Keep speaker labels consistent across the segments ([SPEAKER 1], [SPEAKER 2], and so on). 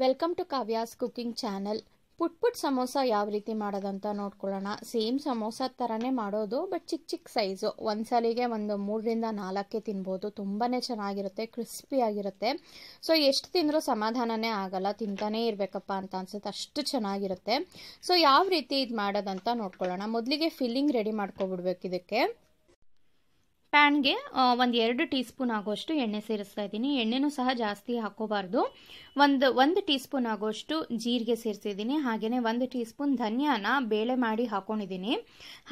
[SPEAKER 1] welcome to Kavya's cooking channel ಪುಟ್ ಪುಟ್ ಸಮೋಸ ಯಾವ ರೀತಿ ಮಾಡೋದಂತ ನೋಡ್ಕೊಳ್ಳೋಣ ಸೇಮ್ ಸಮೋಸ ಥರನೇ ಮಾಡೋದು ಬಟ್ ಚಿಕ್ಕ ಚಿಕ್ಕ ಸೈಜು ಒಂದು ಸಲಿಗೆ ಒಂದು ಮೂರರಿಂದ ನಾಲ್ಕೇ ತಿನ್ಬೋದು ತುಂಬಾ ಚೆನ್ನಾಗಿರುತ್ತೆ ಕ್ರಿಸ್ಪಿಯಾಗಿರುತ್ತೆ ಸೊ ಎಷ್ಟು ತಿಂದರೂ ಸಮಾಧಾನನೇ ಆಗಲ್ಲ ತಿಂತಾನೇ ಇರಬೇಕಪ್ಪ ಅಂತ ಅನ್ಸುತ್ತೆ ಅಷ್ಟು ಚೆನ್ನಾಗಿರುತ್ತೆ ಸೊ ಯಾವ ರೀತಿ ಇದು ಮಾಡೋದಂತ ನೋಡ್ಕೊಳ್ಳೋಣ ಮೊದಲಿಗೆ ಫಿಲ್ಲಿಂಗ್ ರೆಡಿ ಮಾಡ್ಕೊಬಿಡ್ಬೇಕು ಇದಕ್ಕೆ ಪ್ಯಾನ್ಗೆ ಒಂದು ಎರಡು ಟೀ ಸ್ಪೂನ್ ಆಗೋಷ್ಟು ಎಣ್ಣೆ ಸೇರಿಸ್ತಾ ಇದ್ದೀನಿ ಎಣ್ಣೆನೂ ಸಹ ಜಾಸ್ತಿ ಹಾಕೋಬಾರ್ದು ಒಂದು ಒಂದು ಟೀ ಸ್ಪೂನ್ ಆಗೋಷ್ಟು ಜೀರಿಗೆ ಸೇರಿಸಿದ್ದೀನಿ ಹಾಗೆಯೇ ಒಂದು ಟೀ ಸ್ಪೂನ್ ಧನಿಯಾನ ಬೇಳೆ ಮಾಡಿ ಹಾಕೊಂಡಿದ್ದೀನಿ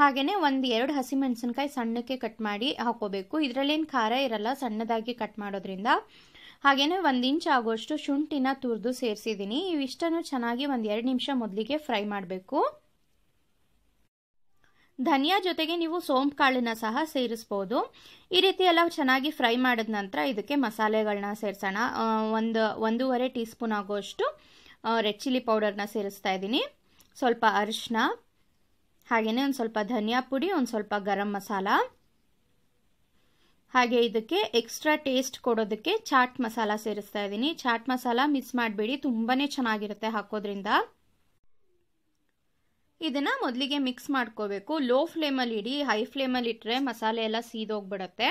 [SPEAKER 1] ಹಾಗೆಯೇ ಒಂದು ಎರಡು ಹಸಿಮೆಣಸಿನ್ಕಾಯಿ ಸಣ್ಣಕ್ಕೆ ಕಟ್ ಮಾಡಿ ಹಾಕೋಬೇಕು ಇದರಲ್ಲೇನು ಖಾರ ಇರಲ್ಲ ಸಣ್ಣದಾಗಿ ಕಟ್ ಮಾಡೋದ್ರಿಂದ ಹಾಗೆಯೇ ಒಂದು ಇಂಚ್ ಆಗೋಷ್ಟು ಶುಂಠಿನ ತುರಿದು ಸೇರಿಸಿದ್ದೀನಿ ಇವಿಷ್ಟನ್ನು ಚೆನ್ನಾಗಿ ಒಂದು ಎರಡು ನಿಮಿಷ ಮೊದಲಿಗೆ ಫ್ರೈ ಮಾಡಬೇಕು ಧನಿಯಾ ಜೊತೆಗೆ ನೀವು ಸೋಂಪು ಕಾಳನ್ನ ಸಹ ಸೇರಿಸ್ಬೋದು ಈ ರೀತಿ ಎಲ್ಲ ಚೆನ್ನಾಗಿ ಫ್ರೈ ಮಾಡಿದ ನಂತರ ಇದಕ್ಕೆ ಮಸಾಲೆಗಳನ್ನ ಸೇರಿಸೋಣ ಒಂದು ಒಂದೂವರೆ ಟೀ ಸ್ಪೂನ್ ಆಗೋಷ್ಟು ರೆಡ್ ಚಿಲ್ಲಿ ಪೌಡರ್ನ ಸೇರಿಸ್ತಾ ಇದ್ದೀನಿ ಸ್ವಲ್ಪ ಅರಿಶಿನ ಹಾಗೆಯೇ ಒಂದು ಸ್ವಲ್ಪ ಧನಿಯಾ ಪುಡಿ ಒಂದು ಸ್ವಲ್ಪ ಗರಂ ಮಸಾಲ ಹಾಗೆ ಇದಕ್ಕೆ ಎಕ್ಸ್ಟ್ರಾ ಟೇಸ್ಟ್ ಕೊಡೋದಕ್ಕೆ ಚಾಟ್ ಮಸಾಲ ಸೇರಿಸ್ತಾ ಇದ್ದೀನಿ ಚಾಟ್ ಮಸಾಲ ಮಿಸ್ ಮಾಡಬೇಡಿ ತುಂಬಾ ಚೆನ್ನಾಗಿರುತ್ತೆ ಹಾಕೋದ್ರಿಂದ ಇದನ್ನು ಮೊದಲಿಗೆ ಮಿಕ್ಸ್ ಮಾಡ್ಕೋಬೇಕು ಲೋ ಫ್ಲೇಮಲ್ಲಿ ಇಡಿ ಹೈ ಫ್ಲೇಮಲ್ಲಿ ಇಟ್ಟರೆ ಮಸಾಲೆ ಎಲ್ಲ ಸೀದೋಗ್ಬಿಡತ್ತೆ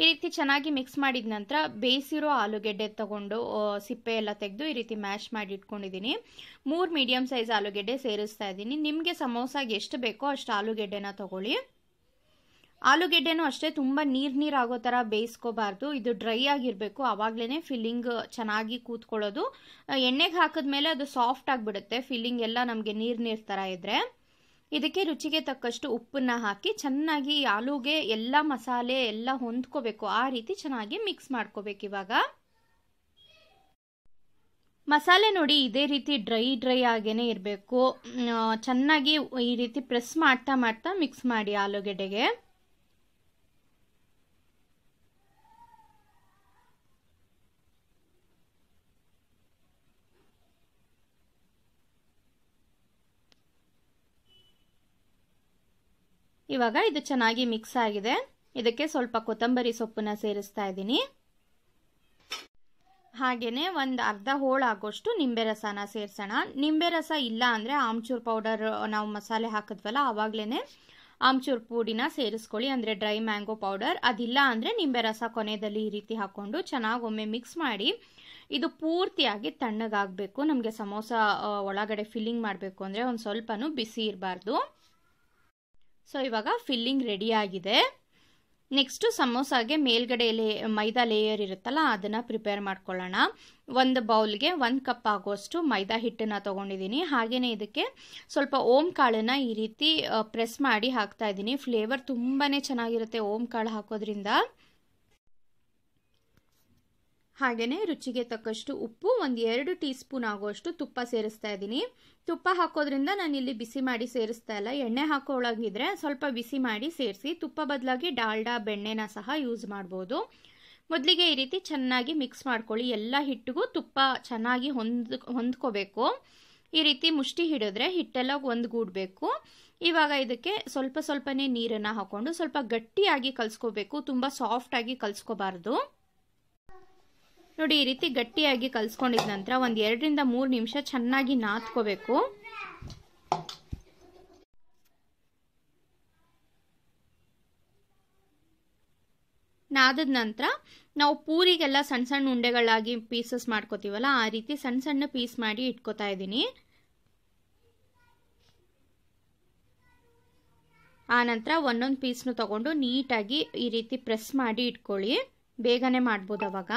[SPEAKER 1] ಈ ರೀತಿ ಚೆನ್ನಾಗಿ ಮಿಕ್ಸ್ ಮಾಡಿದ ನಂತರ ಬೇಯಿಸಿರೋ ಆಲೂಗೆಡ್ಡೆ ತಗೊಂಡು ಸಿಪ್ಪೆ ಎಲ್ಲ ತೆಗೆದು ಈ ರೀತಿ ಮ್ಯಾಶ್ ಮಾಡಿ ಇಟ್ಕೊಂಡಿದ್ದೀನಿ ಮೂರು ಮೀಡಿಯಂ ಸೈಜ್ ಆಲೂಗೆಡ್ಡೆ ಸೇರಿಸ್ತಾ ಇದ್ದೀನಿ ನಿಮಗೆ ಸಮೋಸಾಗೆ ಎಷ್ಟು ಬೇಕೋ ಅಷ್ಟು ಆಲೂಗೆಡ್ಡೆನ ತಗೊಳ್ಳಿ ಆಲೂಗೆಡ್ಡೆನೂ ಅಷ್ಟೇ ತುಂಬ ನೀರು ನೀರು ಆಗೋ ಥರ ಬೇಯಿಸ್ಕೋಬಾರ್ದು ಇದು ಡ್ರೈ ಆಗಿರಬೇಕು ಆವಾಗಲೇ ಫಿಲ್ಲಿಂಗ್ ಚೆನ್ನಾಗಿ ಕೂತ್ಕೊಳ್ಳೋದು ಎಣ್ಣೆಗೆ ಮೇಲೆ ಅದು ಸಾಫ್ಟ್ ಆಗಿಬಿಡುತ್ತೆ ಫಿಲ್ಲಿಂಗ್ ಎಲ್ಲ ನಮಗೆ ನೀರು ನೀರು ಥರ ಇದ್ದರೆ ಇದಕ್ಕೆ ರುಚಿಗೆ ತಕ್ಕಷ್ಟು ಉಪ್ಪನ್ನ ಹಾಕಿ ಚೆನ್ನಾಗಿ ಆಲೂಗೆ ಎಲ್ಲ ಮಸಾಲೆ ಎಲ್ಲ ಹೊಂದ್ಕೋಬೇಕು ಆ ರೀತಿ ಚೆನ್ನಾಗಿ ಮಿಕ್ಸ್ ಮಾಡ್ಕೋಬೇಕು ಇವಾಗ ಮಸಾಲೆ ನೋಡಿ ಇದೇ ರೀತಿ ಡ್ರೈ ಡ್ರೈ ಆಗೇನೆ ಇರಬೇಕು ಚೆನ್ನಾಗಿ ಈ ರೀತಿ ಪ್ರೆಸ್ ಮಾಡ್ತಾ ಮಾಡ್ತಾ ಮಿಕ್ಸ್ ಮಾಡಿ ಆಲೂಗೆಡ್ಡೆಗೆ ಇವಾಗ ಇದು ಚೆನ್ನಾಗಿ ಮಿಕ್ಸ್ ಆಗಿದೆ ಇದಕ್ಕೆ ಸ್ವಲ್ಪ ಕೊತ್ತಂಬರಿ ಸೊಪ್ಪನ್ನ ಸೇರಿಸ್ತಾ ಇದ್ದೀನಿ ಹಾಗೆಯೇ ಒಂದು ಅರ್ಧ ಹೋಳಾಗೋಷ್ಟು ನಿಂಬೆ ರಸನ ಸೇರಿಸೋಣ ನಿಂಬೆ ರಸ ಇಲ್ಲ ಅಂದರೆ ಆಮ್ಚೂರ್ ಪೌಡರ್ ನಾವು ಮಸಾಲೆ ಹಾಕಿದ್ವಲ್ಲ ಆವಾಗಲೇ ಆಮ್ಚೂರ್ ಪುಡಿನ ಸೇರಿಸ್ಕೊಳ್ಳಿ ಅಂದರೆ ಡ್ರೈ ಮ್ಯಾಂಗೋ ಪೌಡರ್ ಅದಿಲ್ಲ ಅಂದರೆ ನಿಂಬೆ ರಸ ಕೊನೆಯಲ್ಲಿ ಈ ರೀತಿ ಹಾಕ್ಕೊಂಡು ಚೆನ್ನಾಗಿ ಒಮ್ಮೆ ಮಿಕ್ಸ್ ಮಾಡಿ ಇದು ಪೂರ್ತಿಯಾಗಿ ತಣ್ಣಗಾಗಬೇಕು ನಮಗೆ ಸಮೋಸ ಒಳಗಡೆ ಫಿಲ್ಲಿಂಗ್ ಮಾಡಬೇಕು ಅಂದರೆ ಒಂದು ಸ್ವಲ್ಪನೂ ಬಿಸಿ ಇರಬಾರ್ದು ಸೊ ಇವಾಗ ಫಿಲ್ಲಿಂಗ್ ರೆಡಿ ಆಗಿದೆ ನೆಕ್ಸ್ಟು ಸಮೋಸಾಗೆ ಮೇಲ್ಗಡೆ ಲೇ ಮೈದಾ ಲೇಯರ್ ಇರುತ್ತಲ್ಲ ಅದನ್ನು ಪ್ರಿಪೇರ್ ಮಾಡ್ಕೊಳ್ಳೋಣ ಒಂದು ಬೌಲ್ಗೆ ಒಂದು ಕಪ್ ಆಗೋಷ್ಟು ಮೈದಾ ಹಿಟ್ಟನ್ನು ತೊಗೊಂಡಿದ್ದೀನಿ ಹಾಗೆಯೇ ಇದಕ್ಕೆ ಸ್ವಲ್ಪ ಓಂ ಕಾಳನ್ನು ಈ ರೀತಿ ಪ್ರೆಸ್ ಮಾಡಿ ಹಾಕ್ತಾ ಇದ್ದೀನಿ ಫ್ಲೇವರ್ ತುಂಬಾ ಚೆನ್ನಾಗಿರುತ್ತೆ ಓಮ್ ಕಾಳು ಹಾಕೋದ್ರಿಂದ ಹಾಗೆಯೇ ರುಚಿಗೆ ತಕ್ಕಷ್ಟು ಉಪ್ಪು ಒಂದು ಎರಡು ಟೀ ಸ್ಪೂನ್ ಆಗುವಷ್ಟು ತುಪ್ಪ ಸೇರಿಸ್ತಾ ಇದ್ದೀನಿ ತುಪ್ಪ ಹಾಕೋದ್ರಿಂದ ನಾನು ಇಲ್ಲಿ ಬಿಸಿ ಮಾಡಿ ಸೇರಿಸ್ತಾ ಇಲ್ಲ ಎಣ್ಣೆ ಒಳಗಿದ್ರೆ ಸ್ವಲ್ಪ ಬಿಸಿ ಮಾಡಿ ಸೇರಿಸಿ ತುಪ್ಪ ಬದಲಾಗಿ ಡಾಲ್ಡಾ ಬೆಣ್ಣೆನ ಸಹ ಯೂಸ್ ಮಾಡ್ಬೋದು ಮೊದಲಿಗೆ ಈ ರೀತಿ ಚೆನ್ನಾಗಿ ಮಿಕ್ಸ್ ಮಾಡ್ಕೊಳ್ಳಿ ಎಲ್ಲ ಹಿಟ್ಟಿಗೂ ತುಪ್ಪ ಚೆನ್ನಾಗಿ ಹೊಂದ್ ಹೊಂದ್ಕೋಬೇಕು ಈ ರೀತಿ ಮುಷ್ಟಿ ಹಿಡಿದ್ರೆ ಹಿಟ್ಟೆಲ್ಲ ಒಂದ್ಗೂಡಬೇಕು ಇವಾಗ ಇದಕ್ಕೆ ಸ್ವಲ್ಪ ಸ್ವಲ್ಪನೇ ನೀರನ್ನು ಹಾಕ್ಕೊಂಡು ಸ್ವಲ್ಪ ಗಟ್ಟಿಯಾಗಿ ಕಲಿಸ್ಕೋಬೇಕು ತುಂಬ ಸಾಫ್ಟಾಗಿ ಕಲಿಸ್ಕೋಬಾರ್ದು ನೋಡಿ ಈ ರೀತಿ ಗಟ್ಟಿಯಾಗಿ ಕಲಿಸ್ಕೊಂಡಿದ ನಂತರ ಒಂದು ಎರಡರಿಂದ ಮೂರು ನಿಮಿಷ ಚೆನ್ನಾಗಿ ನಾದ್ಕೋಬೇಕು ನಾದದ ನಂತರ ನಾವು ಪೂರಿಗೆಲ್ಲ ಸಣ್ಣ ಸಣ್ಣ ಉಂಡೆಗಳಾಗಿ ಪೀಸಸ್ ಮಾಡ್ಕೋತೀವಲ್ಲ ಆ ರೀತಿ ಸಣ್ಣ ಸಣ್ಣ ಪೀಸ್ ಮಾಡಿ ಇಟ್ಕೋತಾ ಇದ್ದೀನಿ ಆನಂತರ ಒಂದೊಂದು ಪೀಸ್ನು ತಗೊಂಡು ನೀಟಾಗಿ ಈ ರೀತಿ ಪ್ರೆಸ್ ಮಾಡಿ ಇಟ್ಕೊಳ್ಳಿ ಬೇಗನೆ ಮಾಡ್ಬೋದು ಅವಾಗ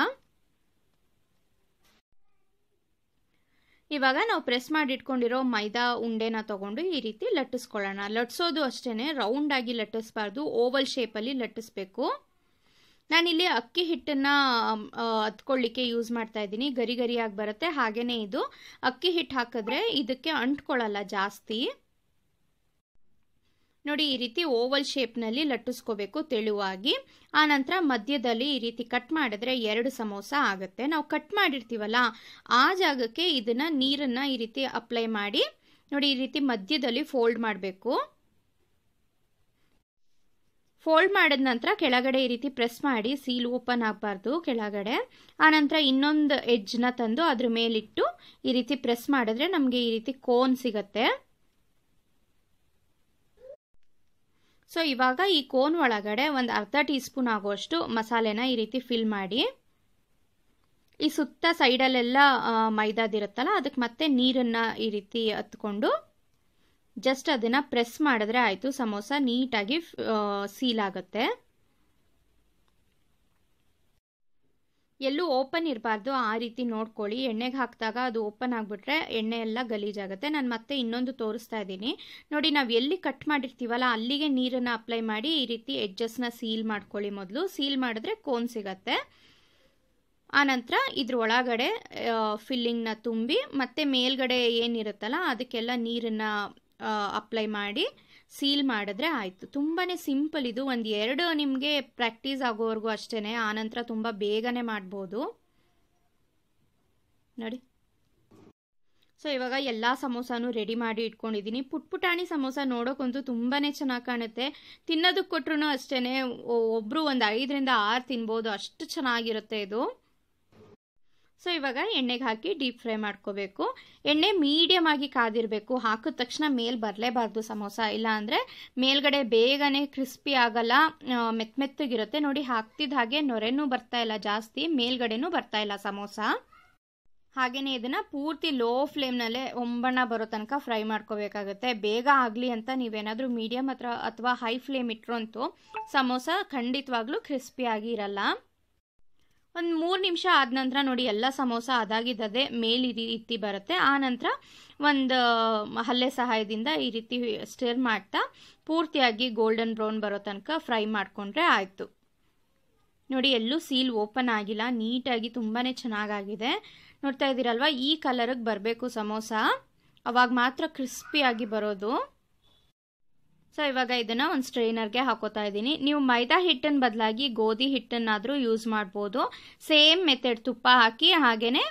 [SPEAKER 1] ಇವಾಗ ನಾವು ಪ್ರೆಸ್ ಮಾಡಿಟ್ಕೊಂಡಿರೋ ಮೈದಾ ಉಂಡೆನ ತಗೊಂಡು ಈ ರೀತಿ ಲಟ್ಟಿಸ್ಕೊಳ್ಳೋಣ ಲಟ್ಟಿಸೋದು ಅಷ್ಟೇ ರೌಂಡ್ ಆಗಿ ಲಟ್ಟಿಸ್ಬಾರ್ದು ಓವಲ್ ಶೇಪಲ್ಲಿ ಲಟ್ಟಿಸ್ಬೇಕು ನಾನಿಲ್ಲಿ ಅಕ್ಕಿ ಹಿಟ್ಟನ್ನು ಹತ್ಕೊಳ್ಳಿಕ್ಕೆ ಯೂಸ್ ಮಾಡ್ತಾ ಇದ್ದೀನಿ ಗರಿ ಗರಿಯಾಗಿ ಬರುತ್ತೆ ಹಾಗೇನೆ ಇದು ಅಕ್ಕಿ ಹಿಟ್ಟು ಹಾಕಿದ್ರೆ ಇದಕ್ಕೆ ಅಂಟ್ಕೊಳ್ಳಲ್ಲ ಜಾಸ್ತಿ ನೋಡಿ ಈ ರೀತಿ ಓವಲ್ ಶೇಪ್ನಲ್ಲಿ ಲಟ್ಟಿಸ್ಕೋಬೇಕು ತೆಳುವಾಗಿ ಆನಂತರ ಮಧ್ಯದಲ್ಲಿ ಈ ರೀತಿ ಕಟ್ ಮಾಡಿದ್ರೆ ಎರಡು ಸಮೋಸ ಆಗುತ್ತೆ ನಾವು ಕಟ್ ಮಾಡಿರ್ತೀವಲ್ಲ ಆ ಜಾಗಕ್ಕೆ ಇದನ್ನ ನೀರನ್ನ ಈ ರೀತಿ ಅಪ್ಲೈ ಮಾಡಿ ನೋಡಿ ಈ ರೀತಿ ಮಧ್ಯದಲ್ಲಿ ಫೋಲ್ಡ್ ಮಾಡಬೇಕು ಫೋಲ್ಡ್ ಮಾಡಿದ ನಂತರ ಕೆಳಗಡೆ ಈ ರೀತಿ ಪ್ರೆಸ್ ಮಾಡಿ ಸೀಲ್ ಓಪನ್ ಆಗಬಾರ್ದು ಕೆಳಗಡೆ ಆನಂತರ ಇನ್ನೊಂದು ಎಡ್ಜ್ನ ತಂದು ಅದ್ರ ಮೇಲಿಟ್ಟು ಈ ರೀತಿ ಪ್ರೆಸ್ ಮಾಡಿದ್ರೆ ನಮಗೆ ಈ ರೀತಿ ಕೋನ್ ಸಿಗತ್ತೆ ಸೊ ಇವಾಗ ಈ ಕೋನ್ ಒಳಗಡೆ ಒಂದು ಅರ್ಧ ಟೀ ಸ್ಪೂನ್ ಆಗುವಷ್ಟು ಮಸಾಲೆನ ಈ ರೀತಿ ಫಿಲ್ ಮಾಡಿ ಈ ಸುತ್ತ ಸೈಡಲ್ಲೆಲ್ಲ ಮೈದಾದಿರುತ್ತಲ್ಲ ಅದಕ್ಕೆ ಮತ್ತೆ ನೀರನ್ನು ಈ ರೀತಿ ಹತ್ಕೊಂಡು ಜಸ್ಟ್ ಅದನ್ನು ಪ್ರೆಸ್ ಮಾಡಿದ್ರೆ ಆಯಿತು ಸಮೋಸ ನೀಟಾಗಿ ಸೀಲ್ ಆಗುತ್ತೆ ಎಲ್ಲೂ ಓಪನ್ ಇರಬಾರ್ದು ಆ ರೀತಿ ನೋಡ್ಕೊಳ್ಳಿ ಎಣ್ಣೆಗೆ ಹಾಕಿದಾಗ ಅದು ಓಪನ್ ಆಗಿಬಿಟ್ರೆ ಎಣ್ಣೆ ಎಲ್ಲ ಗಲೀಜಾಗುತ್ತೆ ನಾನು ಮತ್ತೆ ಇನ್ನೊಂದು ತೋರಿಸ್ತಾ ಇದ್ದೀನಿ ನೋಡಿ ನಾವು ಎಲ್ಲಿ ಕಟ್ ಮಾಡಿರ್ತೀವಲ್ಲ ಅಲ್ಲಿಗೆ ನೀರನ್ನು ಅಪ್ಲೈ ಮಾಡಿ ಈ ರೀತಿ ಎಡ್ಜಸ್ಟ್ನ ಸೀಲ್ ಮಾಡ್ಕೊಳ್ಳಿ ಮೊದಲು ಸೀಲ್ ಮಾಡಿದ್ರೆ ಕೋನ್ ಸಿಗತ್ತೆ ಆನಂತರ ಇದ್ರ ಒಳಗಡೆ ಫಿಲ್ಲಿಂಗ್ನ ತುಂಬಿ ಮತ್ತೆ ಮೇಲ್ಗಡೆ ಏನಿರುತ್ತಲ್ಲ ಅದಕ್ಕೆಲ್ಲ ನೀರನ್ನು ಅಪ್ಲೈ ಮಾಡಿ ಸೀಲ್ ಮಾಡಿದ್ರೆ ಆಯಿತು ತುಂಬಾ ಸಿಂಪಲ್ ಇದು ಒಂದು ಎರಡು ನಿಮಗೆ ಪ್ರಾಕ್ಟೀಸ್ ಆಗೋವರೆಗೂ ಅಷ್ಟೇ ಆನಂತರ ತುಂಬ ಬೇಗನೆ ಮಾಡ್ಬೋದು ನೋಡಿ ಸೊ ಇವಾಗ ಎಲ್ಲ ಸಮೋಸಾನು ರೆಡಿ ಮಾಡಿ ಇಟ್ಕೊಂಡಿದ್ದೀನಿ ಪುಟ್ ಪುಟಾಣಿ ಸಮೋಸ ನೋಡೋಕ್ಕಂತೂ ತುಂಬಾ ಚೆನ್ನಾಗಿ ಕಾಣುತ್ತೆ ತಿನ್ನೋದಕ್ಕೆ ಕೊಟ್ರು ಅಷ್ಟೇ ಒಬ್ಬರು ಒಂದು ಐದರಿಂದ ಆರು ತಿನ್ಬೋದು ಅಷ್ಟು ಚೆನ್ನಾಗಿರುತ್ತೆ ಇದು ಸೊ ಇವಾಗ ಎಣ್ಣೆಗೆ ಹಾಕಿ ಡೀಪ್ ಫ್ರೈ ಮಾಡ್ಕೋಬೇಕು ಎಣ್ಣೆ ಮೀಡಿಯಮ್ ಆಗಿ ಕಾದಿರಬೇಕು ಹಾಕಿದ ತಕ್ಷಣ ಮೇಲೆ ಬರಲೇಬಾರ್ದು ಸಮೋಸ ಇಲ್ಲ ಅಂದರೆ ಮೇಲ್ಗಡೆ ಬೇಗನೆ ಕ್ರಿಸ್ಪಿ ಆಗಲ್ಲ ಮೆತ್ತ ಮೆತ್ತಗಿರುತ್ತೆ ನೋಡಿ ಹಾಕ್ತಿದ್ದ ಹಾಗೆ ನೊರೆನೂ ಬರ್ತಾ ಇಲ್ಲ ಜಾಸ್ತಿ ಮೇಲ್ಗಡೆನೂ ಬರ್ತಾ ಇಲ್ಲ ಸಮೋಸ ಹಾಗೆಯೇ ಇದನ್ನು ಪೂರ್ತಿ ಲೋ ಫ್ಲೇಮ್ನಲ್ಲೇ ಒಂಬಣ್ಣ ಬರೋ ತನಕ ಫ್ರೈ ಮಾಡ್ಕೋಬೇಕಾಗುತ್ತೆ ಬೇಗ ಆಗಲಿ ಅಂತ ನೀವೇನಾದರೂ ಮೀಡಿಯಮ್ ಹತ್ರ ಅಥವಾ ಹೈ ಫ್ಲೇಮ್ ಇಟ್ರಂತೂ ಸಮೋಸ ಖಂಡಿತವಾಗ್ಲೂ ಕ್ರಿಸ್ಪಿಯಾಗಿ ಇರಲ್ಲ ಒಂದು ಮೂರು ನಿಮಿಷ ಆದ ನಂತರ ನೋಡಿ ಎಲ್ಲ ಸಮೋಸ ಅದಾಗಿದ್ದದೆ ಮೇಲೆ ಈ ರೀತಿ ಬರುತ್ತೆ ಆ ನಂತರ ಒಂದು ಹಲ್ಲೆ ಸಹಾಯದಿಂದ ಈ ರೀತಿ ಸ್ಟಿರ್ ಮಾಡ್ತಾ ಪೂರ್ತಿಯಾಗಿ ಗೋಲ್ಡನ್ ಬ್ರೌನ್ ಬರೋ ತನಕ ಫ್ರೈ ಮಾಡಿಕೊಂಡ್ರೆ ಆಯಿತು ನೋಡಿ ಎಲ್ಲೂ ಸೀಲ್ ಓಪನ್ ಆಗಿಲ್ಲ ನೀಟಾಗಿ ತುಂಬಾ ಚೆನ್ನಾಗಾಗಿದೆ ನೋಡ್ತಾ ಇದ್ದೀರಲ್ವ ಈ ಕಲರಿಗೆ ಬರಬೇಕು ಸಮೋಸ ಅವಾಗ ಮಾತ್ರ ಕ್ರಿಸ್ಪಿಯಾಗಿ ಬರೋದು ಸೊ ಇವಾಗ ಇದನ್ನ ಒಂದು ಸ್ಟ್ರೈನರ್ಗೆ ಹಾಕೋತಾ ಇದ್ದೀನಿ ನೀವು ಮೈದಾ ಹಿಟ್ಟನ್ನು ಬದಲಾಗಿ ಗೋಧಿ ಹಿಟ್ಟನ್ನಾದರೂ ಯೂಸ್ ಮಾಡ್ಬೋದು ಸೇಮ್ ಮೆಥಡ್ ತುಪ್ಪ ಹಾಕಿ ಹಾಗೇನೆ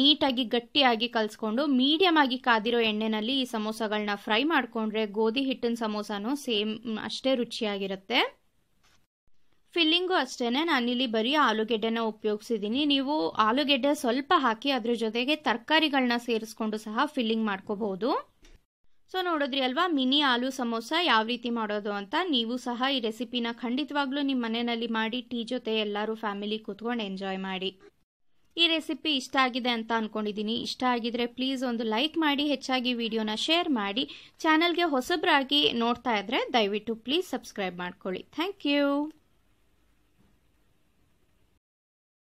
[SPEAKER 1] ನೀಟಾಗಿ ಗಟ್ಟಿಯಾಗಿ ಕಲಿಸ್ಕೊಂಡು ಮೀಡಿಯಮ್ ಆಗಿ ಕಾದಿರೋ ಎಣ್ಣೆನಲ್ಲಿ ಈ ಸಮೋಸಗಳನ್ನ ಫ್ರೈ ಮಾಡಿಕೊಂಡ್ರೆ ಗೋಧಿ ಹಿಟ್ಟಿನ ಸಮೋಸಾನು ಸೇಮ್ ಅಷ್ಟೇ ರುಚಿಯಾಗಿರುತ್ತೆ ಫಿಲ್ಲಿಂಗು ಅಷ್ಟೇ ನಾನಿಲ್ಲಿ ಬರೀ ಆಲೂಗೆಡ್ಡೆನ ಉಪಯೋಗಿಸಿದ್ದೀನಿ ನೀವು ಆಲೂಗೆಡ್ಡೆ ಸ್ವಲ್ಪ ಹಾಕಿ ಅದ್ರ ಜೊತೆಗೆ ತರಕಾರಿಗಳನ್ನ ಸೇರಿಸ್ಕೊಂಡು ಸಹ ಫಿಲ್ಲಿಂಗ್ ಮಾಡ್ಕೋಬಹುದು ಸೊ ನೋಡಿದ್ರಿ ಅಲ್ವಾ ಮಿನಿ ಆಲೂ ಸಮೋಸ ಯಾವ ರೀತಿ ಮಾಡೋದು ಅಂತ ನೀವು ಸಹ ಈ ರೆಸಿಪಿನ ಖಂಡಿತವಾಗ್ಲೂ ನಿಮ್ಮ ಮನೆಯಲ್ಲಿ ಮಾಡಿ ಟೀ ಜೊತೆ ಎಲ್ಲರೂ ಫ್ಯಾಮಿಲಿ ಕೂತ್ಕೊಂಡು ಎಂಜಾಯ್ ಮಾಡಿ ಈ ರೆಸಿಪಿ ಇಷ್ಟ ಆಗಿದೆ ಅಂತ ಅಂದ್ಕೊಂಡಿದ್ದೀನಿ ಇಷ್ಟ ಆಗಿದ್ರೆ ಪ್ಲೀಸ್ ಒಂದು ಲೈಕ್ ಮಾಡಿ ಹೆಚ್ಚಾಗಿ ವಿಡಿಯೋನ ಶೇರ್ ಮಾಡಿ ಚಾನಲ್ಗೆ ಹೊಸಬರಾಗಿ ನೋಡ್ತಾ ಇದ್ರೆ ದಯವಿಟ್ಟು ಪ್ಲೀಸ್ ಸಬ್ಸ್ಕ್ರೈಬ್ ಮಾಡ್ಕೊಳ್ಳಿ ಥ್ಯಾಂಕ್ ಯು